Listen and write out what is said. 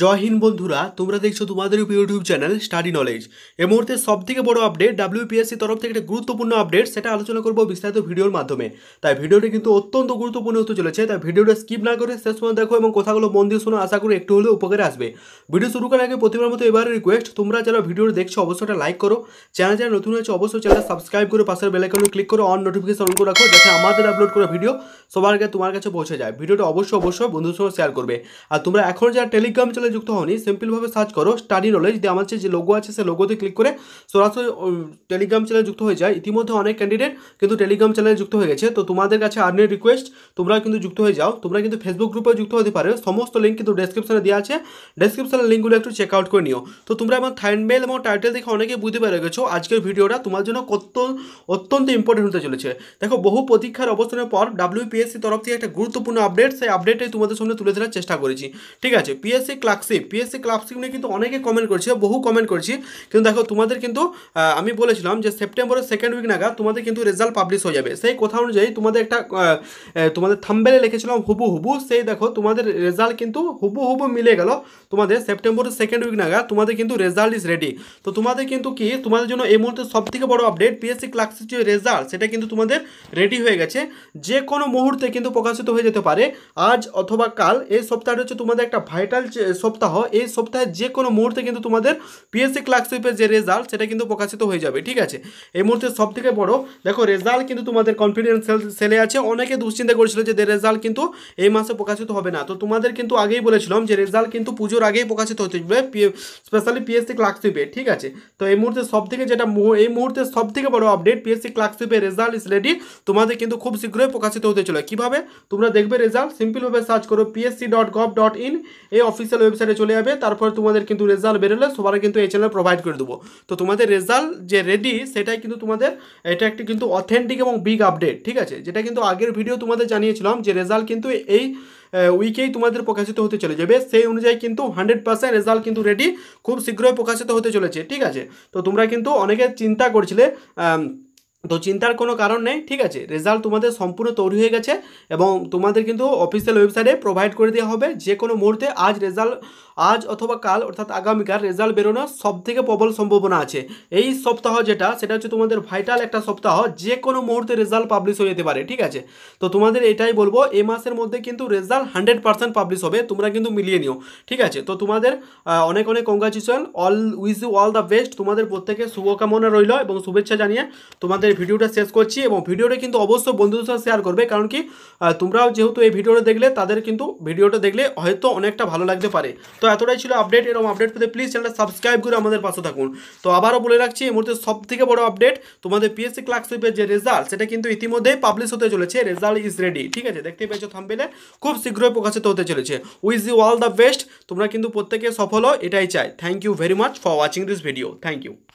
জয় হিন্দ বন্ধুরা তোমরা দেখছো তোমাদের ইউটিউব চ্যানেল স্টাডি নলেজ এই মুহূর্তে সবথেকে বড় আপডেট ডাব্লিউপিএসসি তরফ থেকে একটা গুরুত্বপূর্ণ আপডেট সেটা আলোচনা করবো বিস্তারিত ভিডিওর মাধ্যমে তাই ভিডিওটি কিন্তু অত্যন্ত গুরুত্বপূর্ণ হতে চলেছে তাই ভিডিওটা স্কিপ না করে শেষ সময় দেখো এবং কথাগুলো মন দিয়ে শোনো আশা করি একটু হলেও উপকারে আসবে ভিডিও শুরু করার আগে প্রতিবার মতো এবার রিকোয়েস্ট তোমরা যারা ভিডিও দেখছো অবশ্যই লাইক করো চ্যানেল যারা নতুন হয়েছে অবশ্যই চ্যানেল সাবস্ক্রাইব করে পাশের বেলাইকনে ক্লিক করো অন নোটিফিকেশন অন করে রাখো যাতে আমাদের আপলোড করা ভিডিও সবার আগে তোমার কাছে পৌঁছে যায় ভিডিওটা অবশ্যই অবশ্যই বন্ধুর সঙ্গে শেয়ার করবে আর তোমরা এখন যারা টেলিগ্রাম টেলিগ্রাম চ্যানেলে যুক্ত হওনি সিম্পলভাবে সার্চ করো স্টাডি নলেজ দিয়ে আমার যে লোগো আছে সে লোগোতে ক্লিক করে সরাসরি টেলিগ্রাম চ্যানেলে যুক্ত হয়ে যায় ইতিমধ্যে অনেক ক্যান্ডিডেট কিন্তু টেলিগ্রাম চ্যানেলে যুক্ত হয়ে গেছে তো তোমাদের কাছে আর্নের রিকোয়েস্ট তোমরা কিন্তু যুক্ত হয়ে যাও তোমরা কিন্তু ফেসবুক গ্রুপে যুক্ত হতে পারো সমস্ত লিঙ্ক কিন্তু ডেসক্রিপশনে দেওয়া আছে ডেসক্রিপশনের লিঙ্কগুলো একটু চেক আউট করে নিও তো তোমরা আমার থাইনমেল এবং টাইটেল দেখে অনেকে বুঝতে পেরে গেছো আজকের ভিডিওটা তোমার জন্য কত অত্যন্ত ইম্পর্টেন্ট হতে চলেছে দেখো বহু প্রতীক্ষার অবস্থানের পর ডাব্লিউপিএসসি তরফ থেকে একটা গুরুত্বপূর্ণ আপডেট সেই আপডেটটাই তোমাদের সামনে তুলে ধরার চেষ্টা করেছি ঠিক আছে পিএসসি ক্লার্কশিপ পিএসসি ক্লাসিক নিয়ে কিন্তু অনেকে কমেন্ট করছে বহু কমেন্ট করছি কিন্তু দেখো তোমাদের কিন্তু আমি বলেছিলাম যে সেপ্টেম্বরের সেকেন্ড উইক নাগাদ তোমাদের কিন্তু রেজাল্ট পাবলিশ হয়ে যাবে সেই কথা অনুযায়ী তোমাদের একটা তোমাদের থাম্বেলে লিখেছিলাম হুবু হুবু সেই দেখো তোমাদের রেজাল্ট কিন্তু হুবু হুবু মিলে গেল তোমাদের সেপ্টেম্বরের সেকেন্ড উইক নাগাদ তোমাদের কিন্তু রেজাল্ট ইজ রেডি তো তোমাদের কিন্তু কি তোমাদের জন্য এই মুহূর্তে সবথেকে বড় আপডেট পিএসসি ক্লার্কশিপ যে রেজাল্ট সেটা কিন্তু তোমাদের রেডি হয়ে গেছে যে কোনো মুহূর্তে কিন্তু প্রকাশিত হয়ে যেতে পারে আজ অথবা কাল এই সপ্তাহটা হচ্ছে তোমাদের একটা ভাইটাল সপ্তাহ এই সপ্তাহে যে কোনো মুহূর্তে কিন্তু তোমাদের পিএসসি ক্লার্কশিপের যে রেজাল্ট সেটা কিন্তু প্রকাশিত হয়ে যাবে ঠিক আছে এই মুহূর্তে সব থেকে বড় দেখো রেজাল্ট কিন্তু তোমাদের কনফিডেন্স সেলে আছে অনেকে দুশ্চিন্তা করেছিল যে রেজাল্ট কিন্তু এই মাসে প্রকাশিত হবে না তো তোমাদের কিন্তু আগেই বলেছিলাম যে রেজাল্ট কিন্তু পুজোর আগেই প্রকাশিত হতে স্পেশালি পিএসসি ক্লার্কশিপে ঠিক আছে তো এই মুহূর্তে সব থেকে যেটা এই মুহূর্তে সব থেকে বড় আপডেট পিএসসি ক্লার্কশিপের রেজাল্ট ইস রেডি তোমাদের কিন্তু খুব শীঘ্রই প্রকাশিত হতে চলে কীভাবে তোমরা দেখবে রেজাল্ট সিম্পলভাবে সার্চ করো PSC dot gov dot in এই অফিসিয়াল অফিসিয়াল ওয়েবসাইটে চলে যাবে তারপর তোমাদের কিন্তু রেজাল্ট বেরোলে সবার কিন্তু এই চ্যানেল প্রোভাইড করে দেবো তো তোমাদের রেজাল্ট যে রেডি সেটাই কিন্তু তোমাদের এটা একটি কিন্তু অথেন্টিক এবং বিগ আপডেট ঠিক আছে যেটা কিন্তু আগের ভিডিও তোমাদের জানিয়েছিলাম যে রেজাল্ট কিন্তু এই উইকেই তোমাদের প্রকাশিত হতে চলে যাবে সেই অনুযায়ী কিন্তু হান্ড্রেড পার্সেন্ট রেজাল্ট কিন্তু রেডি খুব শীঘ্রই প্রকাশিত হতে চলেছে ঠিক আছে তো তোমরা কিন্তু অনেকে চিন্তা করছিলে তো চিন্তার কোনো কারণ নেই ঠিক আছে রেজাল্ট তোমাদের সম্পূর্ণ তৈরি হয়ে গেছে এবং তোমাদের কিন্তু অফিসিয়াল ওয়েবসাইটে প্রোভাইড করে দেওয়া হবে যে কোনো মুহূর্তে আজ রেজাল্ট আজ অথবা কাল অর্থাৎ আগামীকাল রেজাল্ট বেরোনোর সবথেকে প্রবল সম্ভাবনা আছে এই সপ্তাহ যেটা সেটা হচ্ছে তোমাদের ভাইটাল একটা সপ্তাহ যে কোনো মুহূর্তে রেজাল্ট পাবলিশ হয়ে যেতে পারে ঠিক আছে তো তোমাদের এটাই বলবো এ মাসের মধ্যে কিন্তু রেজাল্ট হান্ড্রেড পার্সেন্ট পাবলিশ হবে তোমরা কিন্তু মিলিয়ে নিও ঠিক আছে তো তোমাদের অনেক অনেক congratulation all wish you all the best তোমাদের প্রত্যেকে শুভকামনা রইল এবং শুভেচ্ছা জানিয়ে তোমাদের এই ভিডিওটা শেষ করছি এবং ভিডিওটা কিন্তু অবশ্যই বন্ধুদের সাথে শেয়ার করবে কারণ কি তোমরাও যেহেতু এই ভিডিওটা দেখলে তাদের কিন্তু ভিডিওটা দেখলে হয়তো অনেকটা ভালো লাগতে পারে তো এতটাই ছিল আপডেট এরকম আপডেট পেতে প্লিজ চ্যানেলটা সাবস্ক্রাইব করে আমাদের পাশে থাকুন তো আবারও বলে রাখছি এই মুহূর্তে থেকে বড় আপডেট তোমাদের পিএসসি ক্লার্কশিপের যে রেজাল্ট সেটা কিন্তু ইতিমধ্যেই পাবলিশ হতে চলেছে রেজাল্ট ইজ রেডি ঠিক আছে দেখতে পেয়েছো থাম্বেলে খুব শীঘ্রই প্রকাশিত হতে চলেছে wish you all the best তোমরা কিন্তু প্রত্যেকে সফল হও এটাই চাই thank you very much for watching this video thank you